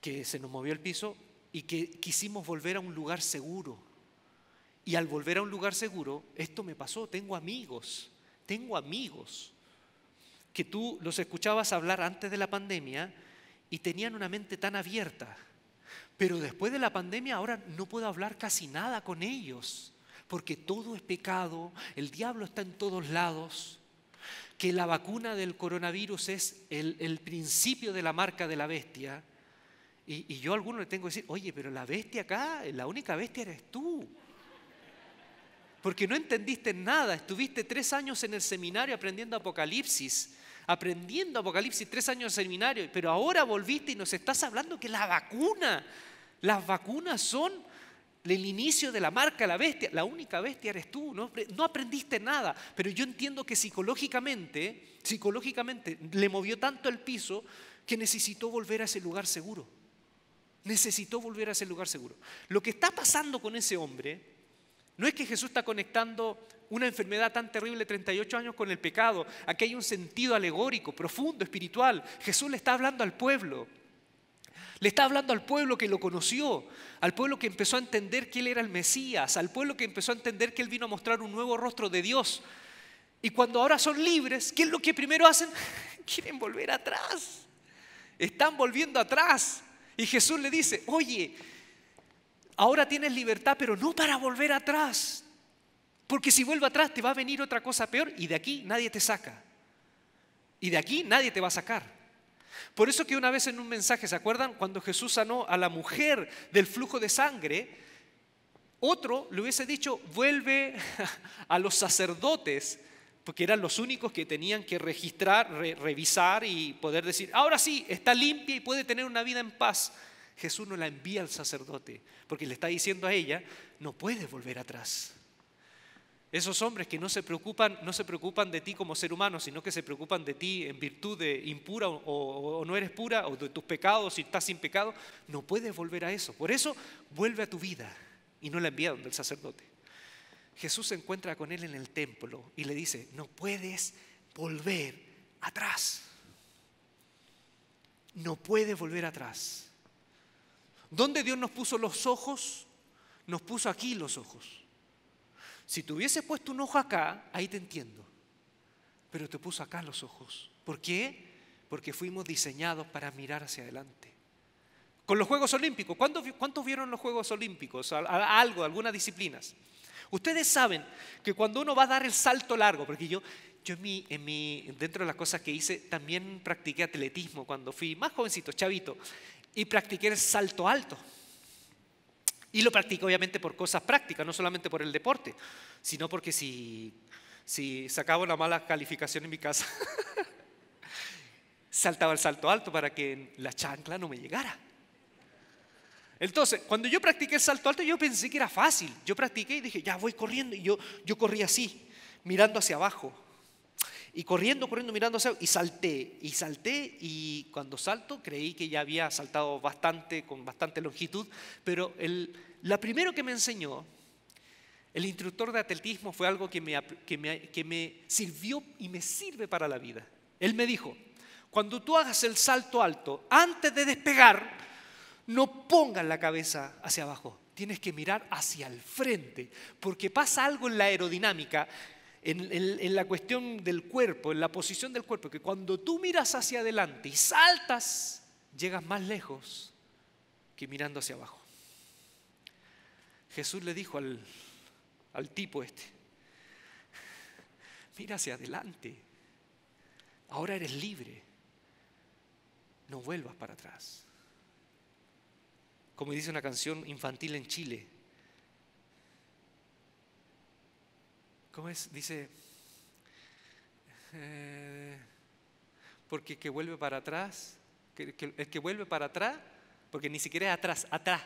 que se nos movió el piso y que quisimos volver a un lugar seguro. Y al volver a un lugar seguro, esto me pasó, tengo amigos, tengo amigos que tú los escuchabas hablar antes de la pandemia y tenían una mente tan abierta pero después de la pandemia ahora no puedo hablar casi nada con ellos, porque todo es pecado, el diablo está en todos lados, que la vacuna del coronavirus es el, principio de la marca de la bestia. Y, yo a algunos le tengo que decir, oye, pero la bestia acá, la única bestia eres tú porque no entendiste nada. Estuviste tres años en el seminario aprendiendo Apocalipsis, aprendiendo Apocalipsis, tres años en el seminario, pero ahora volviste y nos estás hablando que la vacuna las vacunas son el inicio de la marca, la bestia. La única bestia eres tú, no, aprendiste nada. Pero yo entiendo que psicológicamente, psicológicamente le movió tanto el piso que necesitó volver a ese lugar seguro. Necesitó volver a ese lugar seguro. Lo que está pasando con ese hombre no es que Jesús está conectando una enfermedad tan terrible, 38 años, con el pecado. Aquí hay un sentido alegórico, profundo, espiritual. Jesús le está hablando al pueblo. Le está hablando al pueblo que lo conoció, al pueblo que empezó a entender que Él era el Mesías, al pueblo que empezó a entender que Él vino a mostrar un nuevo rostro de Dios. Y cuando ahora son libres, ¿qué es lo que primero hacen? [LAUGHS] Quieren volver atrás. Están volviendo atrás. Y Jesús le dice, oye, ahora tienes libertad, pero no para volver atrás. Porque si vuelvo atrás te va a venir otra cosa peor y de aquí nadie te saca. Y de aquí nadie te va a sacar. Por eso que una vez en un mensaje, ¿se acuerdan? Cuando Jesús sanó a la mujer del flujo de sangre, otro le hubiese dicho, vuelve [LAUGHS] a los sacerdotes, porque eran los únicos que tenían que registrar, revisar y poder decir, ahora sí, está limpia y puede tener una vida en paz. Jesús no la envía al sacerdote, porque le está diciendo a ella, no puedes volver atrás. Esos hombres que no se preocupan, no se preocupan de ti como ser humano, sino que se preocupan de ti en virtud de impura o, no eres pura, o de tus pecados, si estás sin pecado, no puedes volver a eso. Por eso vuelve a tu vida y no la envía donde el sacerdote. Jesús se encuentra con él en el templo y le dice, no puedes volver atrás. No puedes volver atrás. ¿Dónde Dios nos puso los ojos? Nos puso aquí los ojos si te hubiese puesto un ojo acá, ahí te entiendo. Pero te puso acá los ojos. ¿Por qué? Porque fuimos diseñados para mirar hacia adelante. Con los Juegos Olímpicos, ¿cuántos vieron los Juegos Olímpicos? Algo, algunas disciplinas. Ustedes saben que cuando uno va a dar el salto largo, porque yo, yo en mi, dentro de las cosas que hice, también practiqué atletismo cuando fui más jovencito, chavito, y practiqué el salto alto. Y lo practico obviamente por cosas prácticas, no solamente por el deporte, sino porque si, si sacaba una mala calificación en mi casa, [LAUGHS] saltaba el salto alto para que la chancla no me llegara. Entonces, cuando yo practiqué el salto alto, yo pensé que era fácil. Yo practiqué y dije, ya voy corriendo. Y yo, yo corrí así, mirando hacia abajo. Y corriendo, corriendo, mirando hacia y salté, y salté, y cuando salto creí que ya había saltado bastante, con bastante longitud, pero el, la primero que me enseñó, el instructor de atletismo fue algo que me, que, me, que me sirvió y me sirve para la vida. Él me dijo, cuando tú hagas el salto alto, antes de despegar, no pongas la cabeza hacia abajo, tienes que mirar hacia el frente, porque pasa algo en la aerodinámica en, la cuestión del cuerpo, en la posición del cuerpo, que cuando tú miras hacia adelante y saltas, llegas más lejos que mirando hacia abajo. Jesús le dijo al, al tipo este, mira hacia adelante, ahora eres libre, no vuelvas para atrás. Como dice una canción infantil en Chile, Dice, eh, porque que vuelve para atrás, que, que, el que vuelve para atrás, porque ni siquiera es atrás, atrás.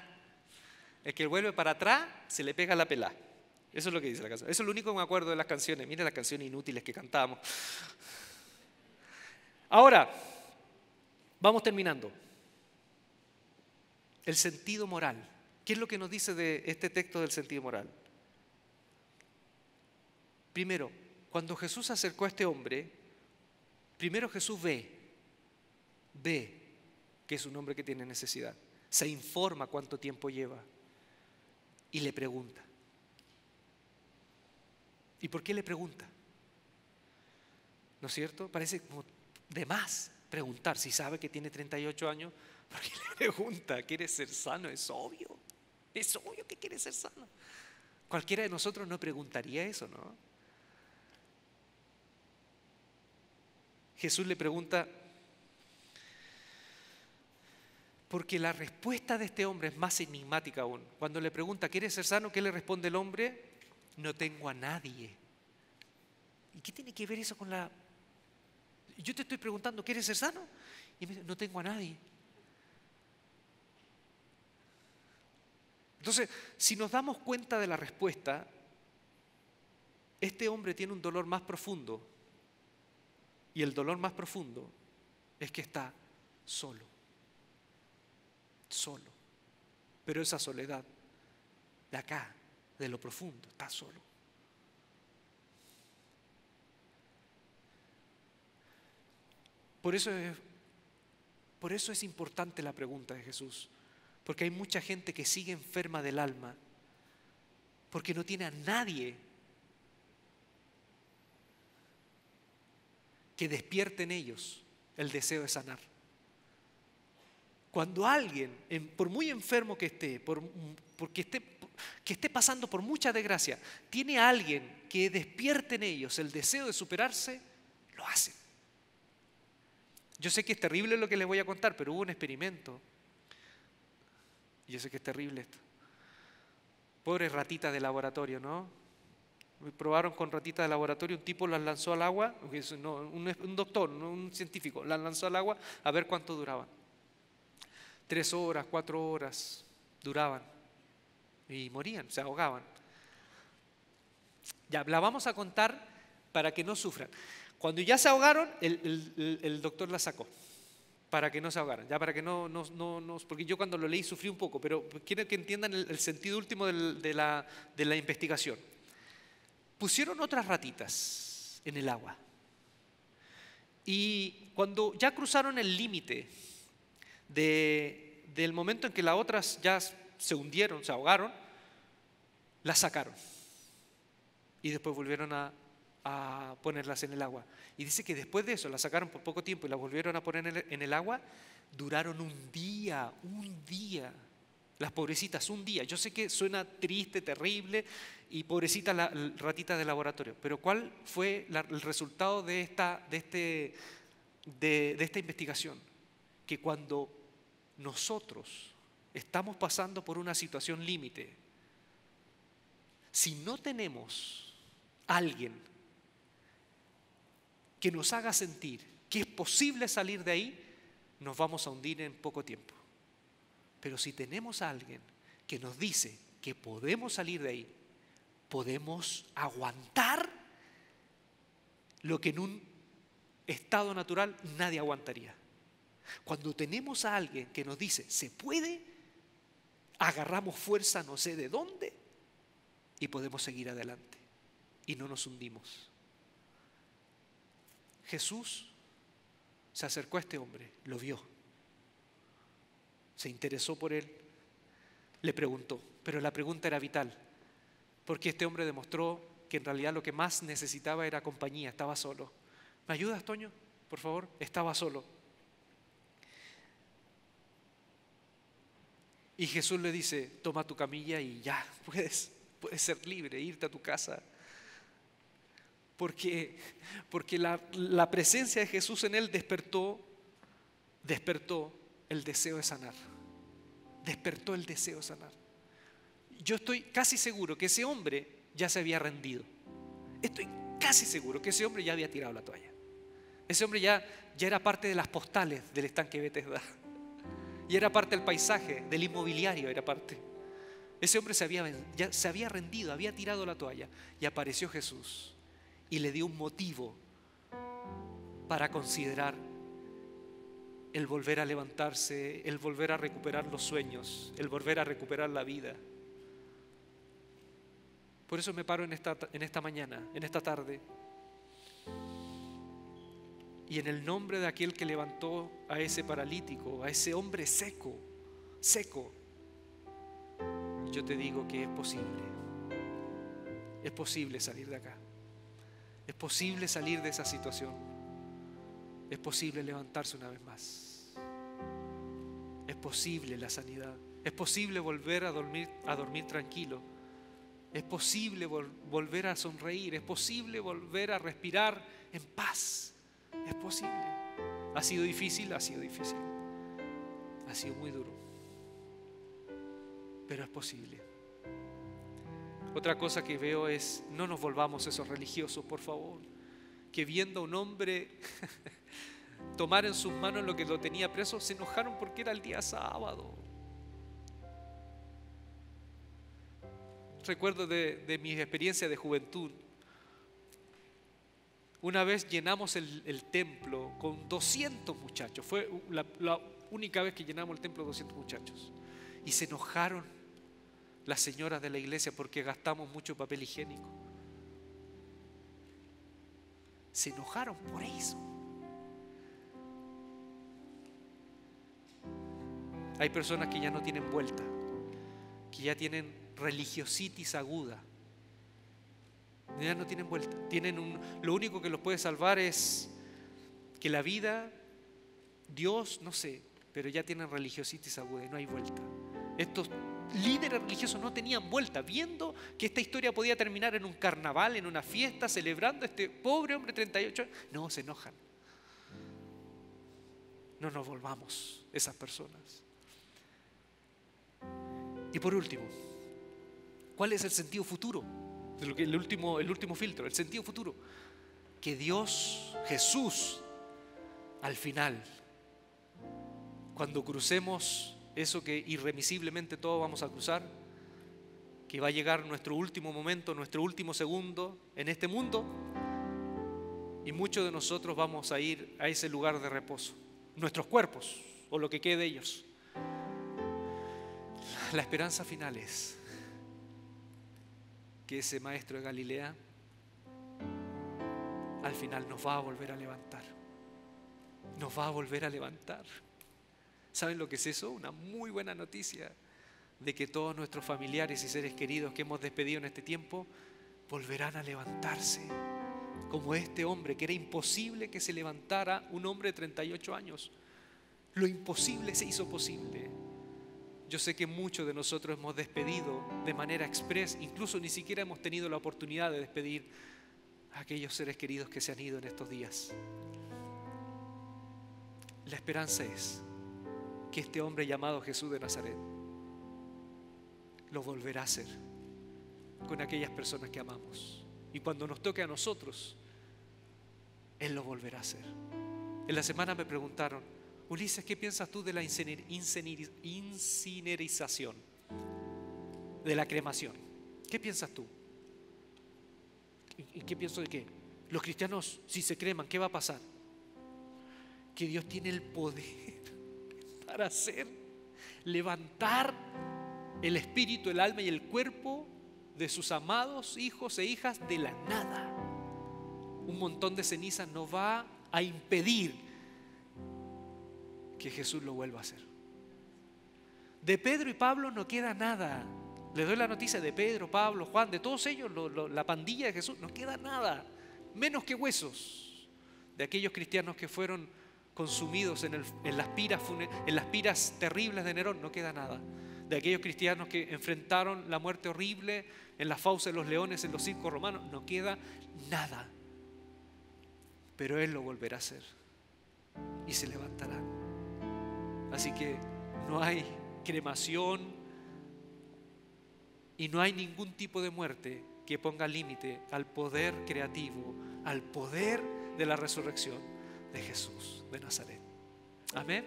El que vuelve para atrás se le pega la pelá. Eso es lo que dice la canción. Eso es lo único que me acuerdo de las canciones. Mira las canciones inútiles que cantábamos. Ahora, vamos terminando. El sentido moral. ¿Qué es lo que nos dice de este texto del sentido moral? Primero, cuando Jesús se acercó a este hombre, primero Jesús ve, ve que es un hombre que tiene necesidad, se informa cuánto tiempo lleva y le pregunta. ¿Y por qué le pregunta? ¿No es cierto? Parece como de más preguntar. Si sabe que tiene 38 años, ¿por qué le pregunta? ¿Quiere ser sano? Es obvio. Es obvio que quiere ser sano. Cualquiera de nosotros no preguntaría eso, ¿no? Jesús le pregunta, porque la respuesta de este hombre es más enigmática aún. Cuando le pregunta, ¿quieres ser sano? ¿Qué le responde el hombre? No tengo a nadie. ¿Y qué tiene que ver eso con la... Yo te estoy preguntando, ¿quieres ser sano? Y me dice, no tengo a nadie. Entonces, si nos damos cuenta de la respuesta, este hombre tiene un dolor más profundo y el dolor más profundo es que está solo, solo. Pero esa soledad de acá, de lo profundo, está solo. Por eso es, por eso es importante la pregunta de Jesús, porque hay mucha gente que sigue enferma del alma, porque no tiene a nadie que despierten en ellos el deseo de sanar. Cuando alguien, por muy enfermo que esté, porque esté, que esté pasando por mucha desgracia, tiene a alguien que despierte en ellos el deseo de superarse, lo hace Yo sé que es terrible lo que les voy a contar, pero hubo un experimento. Yo sé que es terrible esto. Pobres ratitas de laboratorio, ¿no? probaron con ratitas de laboratorio, un tipo las lanzó al agua, un, doctor, un científico, las lanzó al agua a ver cuánto duraban. Tres horas, cuatro horas duraban y morían, se ahogaban. Ya, la vamos a contar para que no sufran. Cuando ya se ahogaron, el, doctor las sacó para que no se ahogaran, ya para que no, porque yo cuando lo leí sufrí un poco, pero quiero que entiendan el, sentido último de la investigación pusieron otras ratitas en el agua. Y cuando ya cruzaron el límite del momento en que las otras ya se hundieron, se ahogaron, las sacaron. Y después volvieron a, ponerlas en el agua. Y dice que después de eso, las sacaron por poco tiempo y las volvieron a poner en el agua, duraron un día, un día las pobrecitas, un día. Yo sé que suena triste, terrible y pobrecita la ratita de laboratorio, pero ¿cuál fue el resultado de esta, de, este, de esta investigación? Que cuando nosotros estamos pasando por una situación límite, si no tenemos alguien que nos haga sentir que es posible salir de ahí, nos vamos a hundir en poco tiempo. Pero si tenemos a alguien que nos dice que podemos salir de ahí, podemos aguantar lo que en un estado natural nadie aguantaría. Cuando tenemos a alguien que nos dice, se puede, agarramos fuerza no sé de dónde y podemos seguir adelante y no nos hundimos. Jesús se acercó a este hombre, lo vio se interesó por él, le preguntó, pero la pregunta era vital, porque este hombre demostró que en realidad lo que más necesitaba era compañía, estaba solo. ¿Me ayudas, Toño? Por favor, estaba solo. Y Jesús le dice, toma tu camilla y ya, [LAUGHS] puedes, puedes ser libre, irte a tu casa. Porque, porque la, la presencia de Jesús en él despertó, despertó el deseo de sanar. Despertó el deseo de sanar. Yo estoy casi seguro que ese hombre ya se había rendido. Estoy casi seguro que ese hombre ya había tirado la toalla. Ese hombre ya, ya era parte de las postales del estanque Betesda. Y era parte del paisaje, del inmobiliario, era parte. Ese hombre se había, se había rendido, había tirado la toalla. Y apareció Jesús y le dio un motivo para considerar el volver a levantarse, el volver a recuperar los sueños, el volver a recuperar la vida. Por eso me paro en esta, en esta mañana, en esta tarde. Y en el nombre de aquel que levantó a ese paralítico, a ese hombre seco, seco, yo te digo que es posible. Es posible salir de acá. Es posible salir de esa situación. Es posible levantarse una vez más. Es posible la sanidad. Es posible volver a dormir, tranquilo. Es posible volver a sonreír. Es posible volver a respirar en paz. Es posible. Ha sido difícil, ha sido difícil. Ha sido muy duro. Pero es posible. Otra cosa que veo es, no nos volvamos esos religiosos, por favor. Que viendo a un hombre [LAUGHS] tomar en sus manos lo que lo tenía preso, se enojaron porque era el día sábado. Recuerdo de, de mis experiencias de juventud. Una vez llenamos el, templo con 200 muchachos. Fue la, única vez que llenamos el templo 200 muchachos. Y se enojaron las señoras de la iglesia porque gastamos mucho papel higiénico. Se enojaron por eso. Hay personas que ya no tienen vuelta, que ya tienen religiositis aguda. Ya no tienen vuelta. Tienen un, lo único que los puede salvar es que la vida, Dios, no sé, pero ya tienen religiositis aguda y no hay vuelta. Estos líderes religiosos no tenían vuelta, viendo que esta historia podía terminar en un carnaval, en una fiesta, celebrando este pobre hombre 38 años. No, se enojan. No nos volvamos esas personas. Y por último, ¿cuál es el sentido futuro? El último, filtro, el sentido futuro. Que Dios, Jesús, al final, cuando crucemos eso que irremisiblemente todos vamos a cruzar, que va a llegar nuestro último momento, nuestro último segundo en este mundo, y muchos de nosotros vamos a ir a ese lugar de reposo, nuestros cuerpos o lo que quede de ellos la esperanza final es que ese maestro de Galilea al final nos va a volver a levantar. Nos va a volver a levantar. ¿Saben lo que es eso? Una muy buena noticia de que todos nuestros familiares y seres queridos que hemos despedido en este tiempo volverán a levantarse. Como este hombre, que era imposible que se levantara un hombre de 38 años. Lo imposible se hizo posible. Yo sé que muchos de nosotros hemos despedido de manera expresa, incluso ni siquiera hemos tenido la oportunidad de despedir a aquellos seres queridos que se han ido en estos días. La esperanza es que este hombre llamado Jesús de Nazaret lo volverá a hacer con aquellas personas que amamos. Y cuando nos toque a nosotros, Él lo volverá a hacer. En la semana me preguntaron, Ulises, ¿qué piensas tú de la incinerización? De la cremación. ¿Qué piensas tú? ¿Y qué pienso de qué? Los cristianos, si se creman, ¿qué va a pasar? Que Dios tiene el poder [LAUGHS] para hacer, levantar el espíritu, el alma y el cuerpo de sus amados hijos e hijas de la nada. Un montón de ceniza no va a impedir que Jesús lo vuelva a hacer. De Pedro y Pablo no queda nada. Les doy la noticia de Pedro, Pablo, Juan, de todos ellos, la pandilla de Jesús, no queda nada, menos que huesos de aquellos cristianos que fueron consumidos en, las, piras en las piras terribles de Nerón, no queda nada. De aquellos cristianos que enfrentaron la muerte horrible en la fauces de los leones, en los circos romanos, no queda nada. Pero Él lo volverá a hacer y se levantará Así que no hay cremación y no hay ningún tipo de muerte que ponga límite al poder creativo, al poder de la resurrección de Jesús de Nazaret. Amén.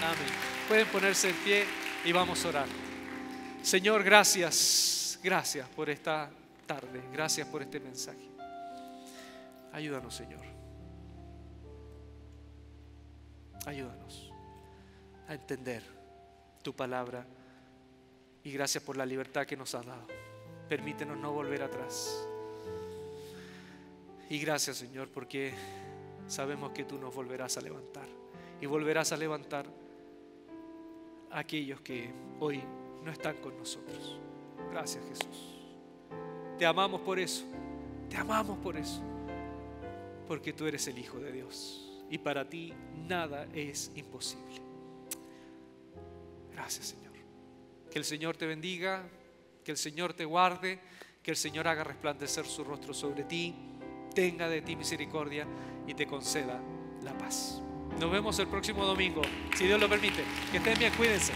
Amén. Pueden ponerse en pie y vamos a orar. Señor, gracias, gracias por esta tarde, gracias por este mensaje. Ayúdanos, Señor. Ayúdanos a entender tu palabra y gracias por la libertad que nos has dado. Permítenos no volver atrás. Y gracias Señor porque sabemos que tú nos volverás a levantar y volverás a levantar a aquellos que hoy no están con nosotros. Gracias Jesús. Te amamos por eso. Te amamos por eso. Porque tú eres el Hijo de Dios y para ti nada es imposible. Gracias Señor. Que el Señor te bendiga, que el Señor te guarde, que el Señor haga resplandecer su rostro sobre ti, tenga de ti misericordia y te conceda la paz. Nos vemos el próximo domingo, si Dios lo permite. Que estén bien, cuídense.